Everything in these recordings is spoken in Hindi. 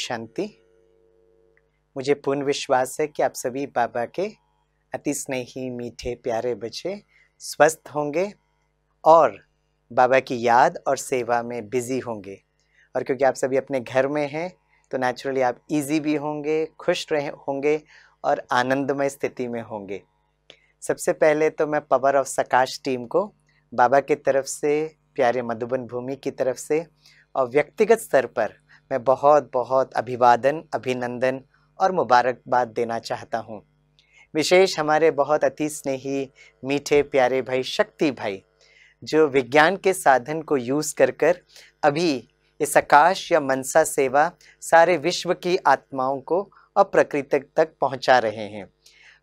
शांति मुझे पूर्ण विश्वास है कि आप सभी बाबा के अति स्नेही मीठे प्यारे बच्चे स्वस्थ होंगे और बाबा की याद और सेवा में बिज़ी होंगे और क्योंकि आप सभी अपने घर में हैं तो नेचुरली आप इजी भी होंगे खुश रहे होंगे और आनंदमय स्थिति में होंगे सबसे पहले तो मैं पावर ऑफ सकाश टीम को बाबा की तरफ से प्यारे मधुबन भूमि की तरफ से और व्यक्तिगत स्तर पर मैं बहुत बहुत अभिवादन अभिनंदन और मुबारकबाद देना चाहता हूँ विशेष हमारे बहुत अति स्नेही मीठे प्यारे भाई शक्ति भाई जो विज्ञान के साधन को यूज़ कर कर अभी इस आकाश या मनसा सेवा सारे विश्व की आत्माओं को और प्रकृति तक पहुंचा रहे हैं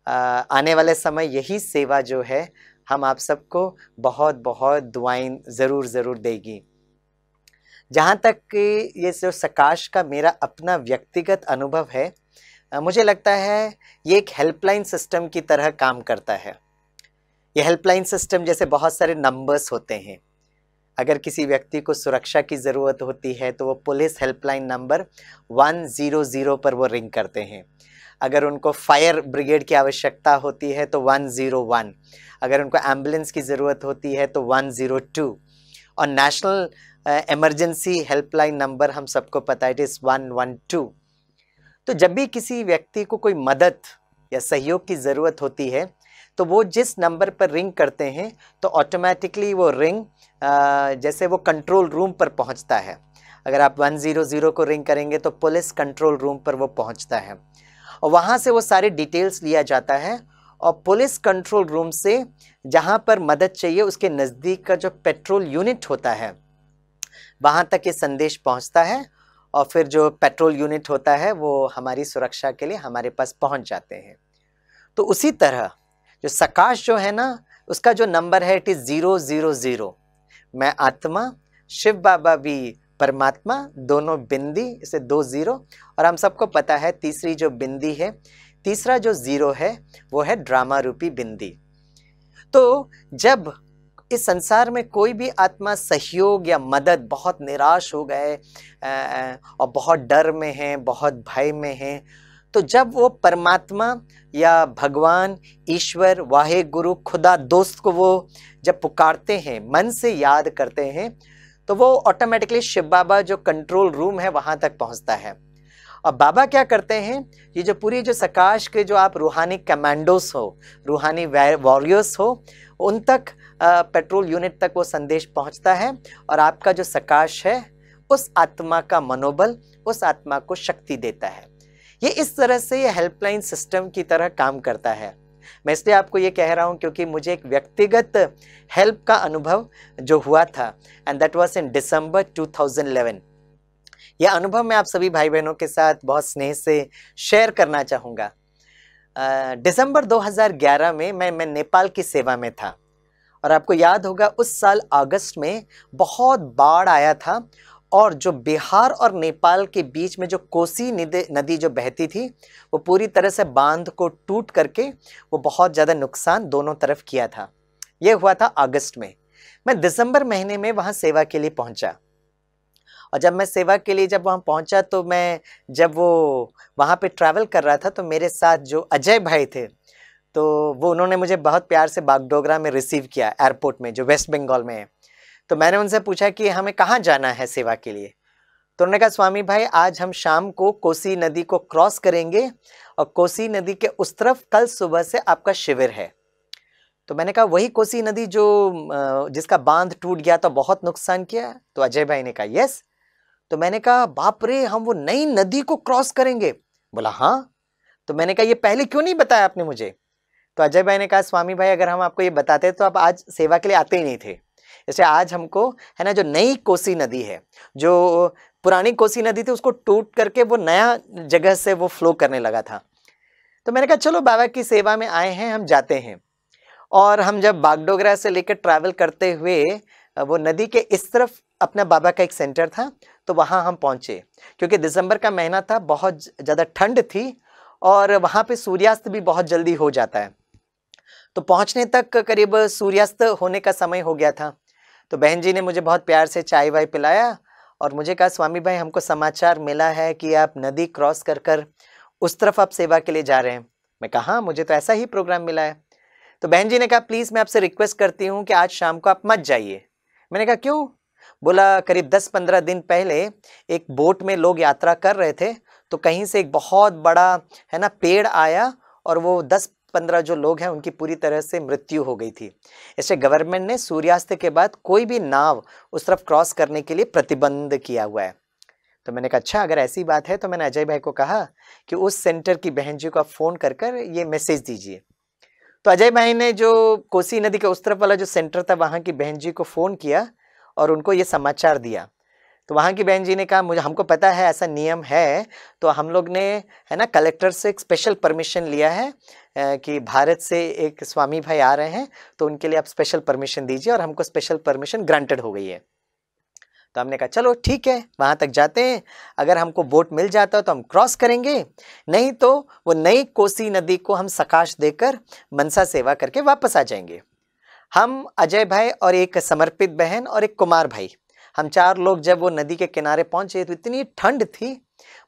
आ, आने वाले समय यही सेवा जो है हम आप सबको बहुत बहुत दुआएं ज़रूर ज़रूर देगी जहाँ तक कि ये जो सकाश का मेरा अपना व्यक्तिगत अनुभव है मुझे लगता है ये एक हेल्पलाइन सिस्टम की तरह काम करता है ये हेल्पलाइन सिस्टम जैसे बहुत सारे नंबर्स होते हैं अगर किसी व्यक्ति को सुरक्षा की ज़रूरत होती है तो वो police helpline number one zero zero पर वो रिंग करते हैं अगर उनको फायर ब्रिगेड की आवश्यकता होती है तो वन ज़ीरो वन अगर उनको एम्बुलेंस की ज़रूरत होती है तो वन ज़ीरो टू और नेशनल एमरजेंसी हेल्पलाइन नंबर हम सबको पता है it is one one two तो जब भी किसी व्यक्ति को कोई मदद या सहयोग की ज़रूरत होती है तो वो जिस नंबर पर रिंग करते हैं तो ऑटोमेटिकली वो रिंग आ, जैसे वो कंट्रोल रूम पर पहुंचता है अगर आप 100 को रिंग करेंगे तो पुलिस कंट्रोल रूम पर वो पहुंचता है और वहाँ से वो सारे डिटेल्स लिया जाता है और पुलिस कंट्रोल रूम से जहाँ पर मदद चाहिए उसके नज़दीक का जो पेट्रोल यूनिट होता है वहाँ तक ये संदेश पहुँचता है और फिर जो पेट्रोल यूनिट होता है वो हमारी सुरक्षा के लिए हमारे पास पहुँच जाते हैं तो उसी तरह जो सकाश जो है ना उसका जो नंबर है it is zero zero zero मैं आत्मा शिव बाबा भी परमात्मा दोनों बिंदी इसे दो ज़ीरो और हम सबको पता है तीसरी जो बिंदी है तीसरा जो ज़ीरो है वो है ड्रामा रूपी बिंदी तो जब इस संसार में कोई भी आत्मा सहयोग या मदद बहुत निराश हो गए और बहुत डर में हैं बहुत भय में हैं तो जब वो परमात्मा या भगवान ईश्वर वाहे गुरु खुदा दोस्त को वो जब पुकारते हैं मन से याद करते हैं तो वो ऑटोमेटिकली शिव बाबा जो कंट्रोल रूम है वहाँ तक पहुँचता है अब बाबा क्या करते हैं ये जो पूरी जो सकाश के जो आप रूहानी कमांडोस हो रूहानी वॉरियर्स हो उन तक आ, पेट्रोल यूनिट तक वो संदेश पहुंचता है और आपका जो सकाश है उस आत्मा का मनोबल उस आत्मा को शक्ति देता है ये इस तरह से ये हेल्पलाइन सिस्टम की तरह काम करता है मैं इसलिए आपको ये कह रहा हूँ क्योंकि मुझे एक व्यक्तिगत हेल्प का अनुभव जो हुआ था and that was in December two यह अनुभव मैं आप सभी भाई बहनों के साथ बहुत स्नेह से शेयर करना चाहूँगा दिसंबर 2011 में मैं मैं नेपाल की सेवा में था और आपको याद होगा उस साल अगस्त में बहुत बाढ़ आया था और जो बिहार और नेपाल के बीच में जो कोसी नदी जो बहती थी वो पूरी तरह से बांध को टूट करके वो बहुत ज़्यादा नुकसान दोनों तरफ किया था ये हुआ था अगस्त में मैं दिसंबर महीने में वहाँ सेवा के लिए पहुँचा और जब मैं सेवा के लिए जब वहाँ पहुँचा तो मैं जब वो वहाँ पे ट्रैवल कर रहा था तो मेरे साथ जो अजय भाई थे तो वो उन्होंने मुझे बहुत प्यार से बागडोगरा में रिसीव किया एयरपोर्ट में जो वेस्ट बंगाल में है तो मैंने उनसे पूछा कि हमें कहाँ जाना है सेवा के लिए तो उन्होंने कहा स्वामी भाई आज हम शाम को कोसी नदी को क्रॉस करेंगे और कोसी नदी के उस तरफ कल सुबह से आपका शिविर है तो मैंने कहा वही कोसी नदी जो जिसका बांध टूट गया तो बहुत नुकसान किया तो अजय भाई ने कहा यस तो मैंने कहा बाप रे हम वो नई नदी को क्रॉस करेंगे बोला हाँ तो मैंने कहा ये पहले क्यों नहीं बताया आपने मुझे तो अजय भाई ने कहा स्वामी भाई अगर हम आपको ये बताते तो आप आज सेवा के लिए आते ही नहीं थे जैसे आज हमको है ना जो नई कोसी नदी है जो पुरानी कोसी नदी थी उसको टूट करके वो नया जगह से वो फ्लो करने लगा था तो मैंने कहा चलो बाबा की सेवा में आए हैं हम जाते हैं और हम जब बागडोगरा से लेकर ट्रैवल करते हुए वो नदी के इस तरफ अपना बाबा का एक सेंटर था तो वहाँ हम पहुँचे क्योंकि दिसंबर का महीना था बहुत ज़्यादा ठंड थी और वहाँ पे सूर्यास्त भी बहुत जल्दी हो जाता है तो पहुँचने तक करीब सूर्यास्त होने का समय हो गया था तो बहन जी ने मुझे बहुत प्यार से चाय वाय पिलाया और मुझे कहा स्वामी भाई हमको समाचार मिला है कि आप नदी क्रॉस कर कर उस तरफ आप सेवा के लिए जा रहे हैं मैं कहा हाँ, मुझे तो ऐसा ही प्रोग्राम मिला है तो बहन जी ने कहा प्लीज़ मैं आपसे रिक्वेस्ट करती हूँ कि आज शाम को आप मत जाइए मैंने कहा क्यों बोला करीब 10-15 दिन पहले एक बोट में लोग यात्रा कर रहे थे तो कहीं से एक बहुत बड़ा है ना पेड़ आया और वो दस पंद्रह जो लोग हैं उनकी पूरी तरह से मृत्यु हो गई थी ऐसे गवर्नमेंट ने सूर्यास्त के बाद कोई भी नाव उस तरफ क्रॉस करने के लिए प्रतिबंध किया हुआ है तो मैंने कहा अच्छा अगर ऐसी बात है तो मैंने अजय भाई को कहा कि उस सेंटर की बहन जी को आप फ़ोन कर कर ये मैसेज दीजिए तो अजय भाई ने जो कोसी नदी के उस तरफ वाला जो सेंटर था वहाँ की बहन जी को फ़ोन किया और उनको ये समाचार दिया तो वहाँ की बहन जी ने कहा मुझे हमको पता है ऐसा नियम है तो हम लोग ने है ना कलेक्टर से एक स्पेशल परमिशन लिया है कि भारत से एक स्वामी भाई आ रहे हैं तो उनके लिए आप स्पेशल परमिशन दीजिए और हमको स्पेशल परमिशन ग्रांटेड हो गई है तो हमने कहा चलो ठीक है वहाँ तक जाते हैं अगर हमको बोट मिल जाता है तो हम क्रॉस करेंगे नहीं तो वो नई कोसी नदी को हम सकाश देकर मनसा सेवा करके वापस आ जाएंगे हम अजय भाई और एक समर्पित बहन और एक कुमार भाई हम चार लोग जब वो नदी के किनारे पहुंचे तो इतनी ठंड थी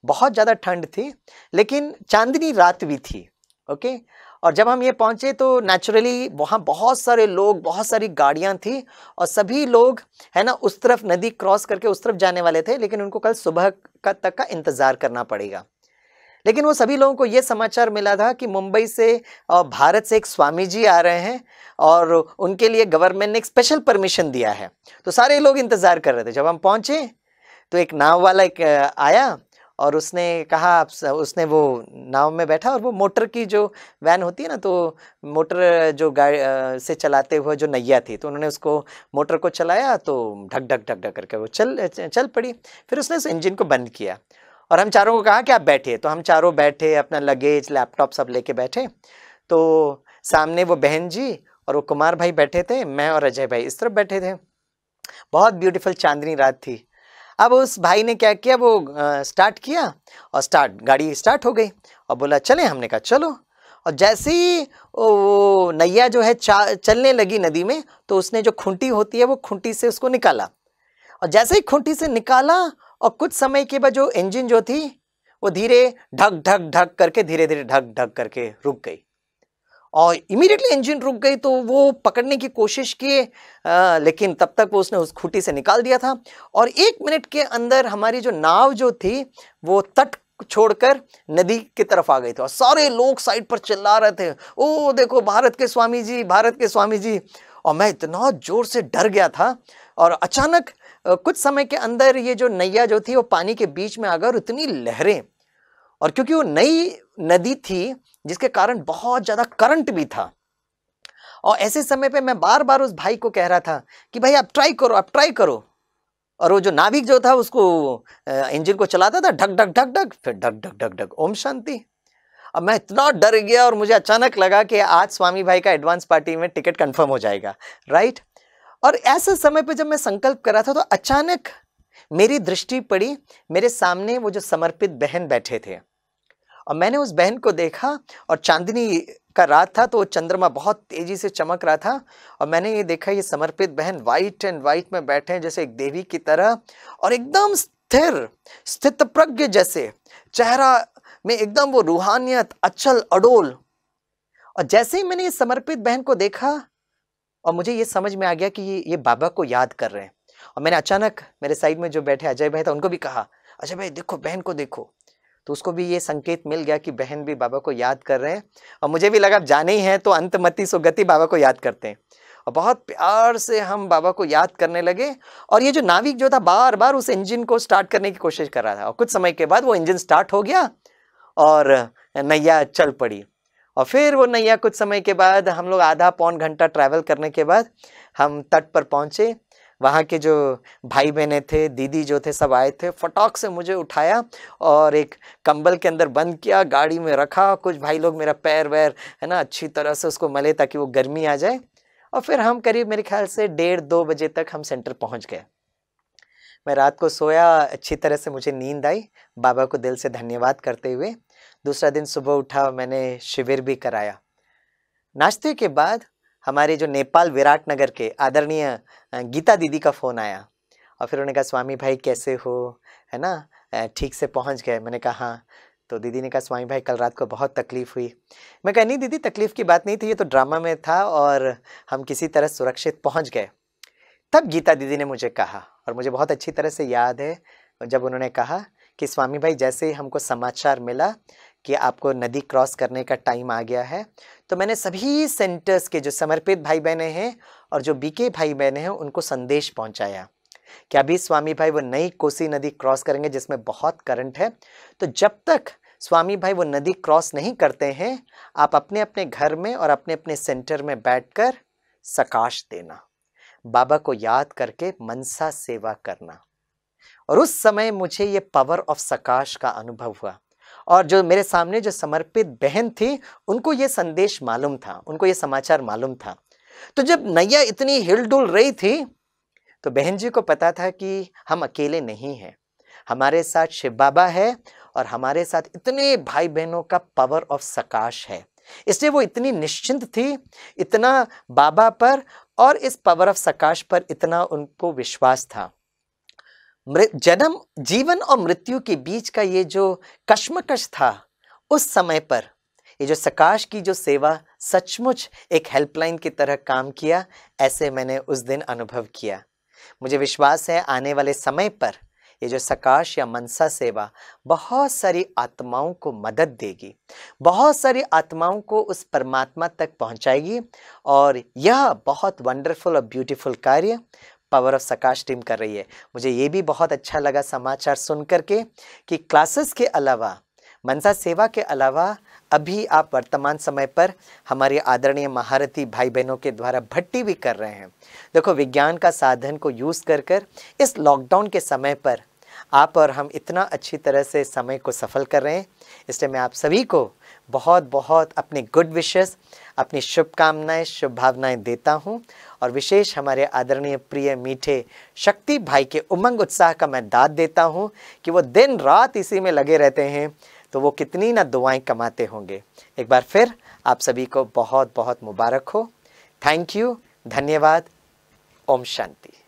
बहुत ज़्यादा ठंड थी लेकिन चांदनी रात भी थी ओके और जब हम ये पहुंचे तो नेचुरली वहाँ बहुत सारे लोग बहुत सारी गाड़ियाँ थी और सभी लोग है ना उस तरफ नदी क्रॉस करके उस तरफ जाने वाले थे लेकिन उनको कल सुबह का तक का इंतज़ार करना पड़ेगा लेकिन वो सभी लोगों को ये समाचार मिला था कि मुंबई से भारत से एक स्वामी जी आ रहे हैं और उनके लिए गवर्नमेंट ने एक स्पेशल परमिशन दिया है तो सारे लोग इंतज़ार कर रहे थे जब हम पहुँचे तो एक नाव वाला एक आया और उसने कहा उसने वो नाव में बैठा और वो मोटर की जो वैन होती है ना तो मोटर जो गाड़ी से चलाते हुए जो नैया थी तो उन्होंने उसको मोटर को चलाया तो ढक ढक ढक ढक करके वो चल चल पड़ी फिर उसने उस इंजन को बंद किया और हम चारों को कहा कि आप बैठिए तो हम चारों बैठे अपना लगेज लैपटॉप सब लेके बैठे तो सामने वो बहन जी और वो कुमार भाई बैठे थे मैं और अजय भाई इस तरफ बैठे थे बहुत ब्यूटीफुल चांदनी रात थी अब उस भाई ने क्या किया वो आ, स्टार्ट किया और स्टार्ट गाड़ी स्टार्ट हो गई और बोला चले हमने कहा चलो और जैसे ही वो नैया जो है चलने लगी नदी में तो उसने जो खूंटी होती है वो खूंटी से उसको निकाला और जैसे ही खूंटी से निकाला और कुछ समय के बाद जो इंजन जो थी वो धीरे ढक ढक ढक करके धीरे धीरे ढक ढक करके रुक गई और इमीडिएटली इंजन रुक गई तो वो पकड़ने की कोशिश किए लेकिन तब तक वो उसने उस खूटी से निकाल दिया था और एक मिनट के अंदर हमारी जो नाव जो थी वो तट छोड़कर नदी की तरफ आ गई थी और सारे लोग साइड पर चिल्ला रहे थे ओ देखो भारत के स्वामी जी भारत के स्वामी जी और मैं इतना ज़ोर से डर गया था और अचानक कुछ समय के अंदर ये जो नैया जो थी वो पानी के बीच में आ गई और उतनी लहरें और क्योंकि वो नई नदी थी जिसके कारण बहुत ज़्यादा करंट भी था और ऐसे समय पे मैं बार बार उस भाई को कह रहा था कि भाई आप ट्राई करो आप ट्राई करो और वो जो नाभिक जो था उसको इंजन को चलाता था ढक ढक ढक ढक फिर ढक ढक ढक ढक ओम शांति अब मैं इतना डर गया और मुझे अचानक लगा कि आज स्वामी भाई का एडवांस पार्टी में टिकट कंफर्म हो जाएगा राइट और ऐसे समय पर जब मैं संकल्प कर रहा था तो अचानक मेरी दृष्टि पड़ी मेरे सामने वो जो समर्पित बहन बैठे थे और मैंने उस बहन को देखा और चांदनी का रात था तो वो चंद्रमा बहुत तेज़ी से चमक रहा था और मैंने ये देखा ये समर्पित बहन वाइट एंड वाइट में बैठे हैं जैसे एक देवी की तरह और एकदम स्थिर स्थित प्रज्ञ जैसे चेहरा में एकदम वो रूहानियत अचल अडोल और जैसे ही मैंने ये समर्पित बहन को देखा और मुझे ये समझ में आ गया कि ये ये बाबा को याद कर रहे हैं और मैंने अचानक मेरे साइड में जो बैठे अजय भाई था उनको भी कहा अजय भाई देखो बहन को देखो तो उसको भी ये संकेत मिल गया कि बहन भी बाबा को याद कर रहे हैं और मुझे भी लगा जाने ही हैं तो अंत अंतमति सुगति बाबा को याद करते हैं और बहुत प्यार से हम बाबा को याद करने लगे और ये जो नाविक जो था बार बार उस इंजन को स्टार्ट करने की कोशिश कर रहा था और कुछ समय के बाद वो इंजन स्टार्ट हो गया और नैया चल पड़ी और फिर वो नैया कुछ समय के बाद हम लोग आधा पौन घंटा ट्रैवल करने के बाद हम तट पर पहुँचे वहाँ के जो भाई बहने थे दीदी जो थे सब आए थे फटाक से मुझे उठाया और एक कंबल के अंदर बंद किया गाड़ी में रखा कुछ भाई लोग मेरा पैर वैर है ना अच्छी तरह से उसको मले ताकि वो गर्मी आ जाए और फिर हम करीब मेरे ख्याल से डेढ़ दो बजे तक हम सेंटर पहुँच गए मैं रात को सोया अच्छी तरह से मुझे नींद आई बाबा को दिल से धन्यवाद करते हुए दूसरा दिन सुबह उठा मैंने शिविर भी कराया नाश्ते के बाद हमारे जो नेपाल विराट नगर के आदरणीय गीता दीदी का फ़ोन आया और फिर उन्होंने कहा स्वामी भाई कैसे हो है ना ठीक से पहुंच गए मैंने कहा हाँ तो दीदी ने कहा स्वामी भाई कल रात को बहुत तकलीफ़ हुई मैं कहा नहीं दीदी तकलीफ़ की बात नहीं थी ये तो ड्रामा में था और हम किसी तरह सुरक्षित पहुंच गए तब गीता दीदी ने मुझे कहा और मुझे बहुत अच्छी तरह से याद है जब उन्होंने कहा कि स्वामी भाई जैसे ही हमको समाचार मिला कि आपको नदी क्रॉस करने का टाइम आ गया है तो मैंने सभी सेंटर्स के जो समर्पित भाई बहने हैं और जो बीके भाई बहने हैं उनको संदेश पहुंचाया कि अभी स्वामी भाई वो नई कोसी नदी क्रॉस करेंगे जिसमें बहुत करंट है तो जब तक स्वामी भाई वो नदी क्रॉस नहीं करते हैं आप अपने अपने घर में और अपने अपने सेंटर में बैठ कर सकाश देना बाबा को याद करके मनसा सेवा करना और उस समय मुझे ये पावर ऑफ सकाश का अनुभव हुआ और जो मेरे सामने जो समर्पित बहन थी उनको ये संदेश मालूम था उनको ये समाचार मालूम था तो जब नैया इतनी हिलडुल रही थी तो बहन जी को पता था कि हम अकेले नहीं हैं हमारे साथ शिव बाबा है और हमारे साथ इतने भाई बहनों का पावर ऑफ सकाश है इसलिए वो इतनी निश्चिंत थी इतना बाबा पर और इस पावर ऑफ सकाश पर इतना उनको विश्वास था जन्म जीवन और मृत्यु के बीच का ये जो कश्मकश था उस समय पर ये जो सकाश की जो सेवा सचमुच एक हेल्पलाइन की तरह काम किया ऐसे मैंने उस दिन अनुभव किया मुझे विश्वास है आने वाले समय पर ये जो सकाश या मनसा सेवा बहुत सारी आत्माओं को मदद देगी बहुत सारी आत्माओं को उस परमात्मा तक पहुंचाएगी और यह बहुत वंडरफुल और ब्यूटीफुल कार्य पावर ऑफ सकाश टीम कर रही है मुझे ये भी बहुत अच्छा लगा समाचार सुन करके कि क्लासेस के अलावा मनसा सेवा के अलावा अभी आप वर्तमान समय पर हमारे आदरणीय महारथी भाई बहनों के द्वारा भट्टी भी कर रहे हैं देखो विज्ञान का साधन को यूज़ कर कर इस लॉकडाउन के समय पर आप और हम इतना अच्छी तरह से समय को सफल कर रहे हैं इसलिए मैं आप सभी को बहुत बहुत अपने गुड विशेष अपनी शुभकामनाएं शुभ भावनाएं देता हूं और विशेष हमारे आदरणीय प्रिय मीठे शक्ति भाई के उमंग उत्साह का मैं दाद देता हूं कि वो दिन रात इसी में लगे रहते हैं तो वो कितनी ना दुआएं कमाते होंगे एक बार फिर आप सभी को बहुत बहुत मुबारक हो थैंक यू धन्यवाद ओम शांति